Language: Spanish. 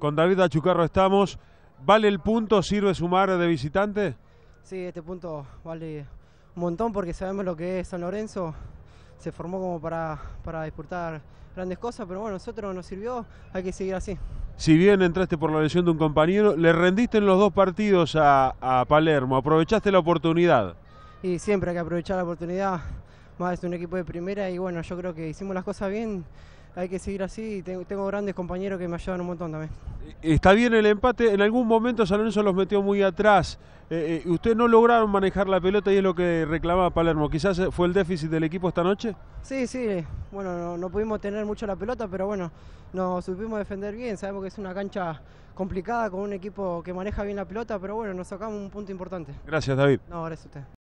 Con David Achucarro estamos. ¿Vale el punto? ¿Sirve sumar de visitante? Sí, este punto vale un montón porque sabemos lo que es San Lorenzo. Se formó como para, para disputar grandes cosas, pero bueno, nosotros nos sirvió, hay que seguir así. Si bien entraste por la lesión de un compañero, le rendiste en los dos partidos a, Palermo, aprovechaste la oportunidad. Y siempre hay que aprovechar la oportunidad, más de un equipo de primera y bueno, yo creo que hicimos las cosas bien hay que seguir así y tengo, grandes compañeros que me ayudan un montón también. ¿E-, está bien el empate, en algún momento San Lorenzo los metió muy atrás. Eh, eh, ¿Ustedes no lograron manejar la pelota y es lo que reclamaba Palermo? ¿Quizás eh, fue el déficit del equipo esta noche? Sí, sí, bueno, no, no pudimos tener mucho la pelota, pero bueno, nos supimos defender bien. Sabemos que es una cancha complicada con un equipo que maneja bien la pelota, pero bueno, nos sacamos un punto importante. Gracias, David. No, gracias a usted.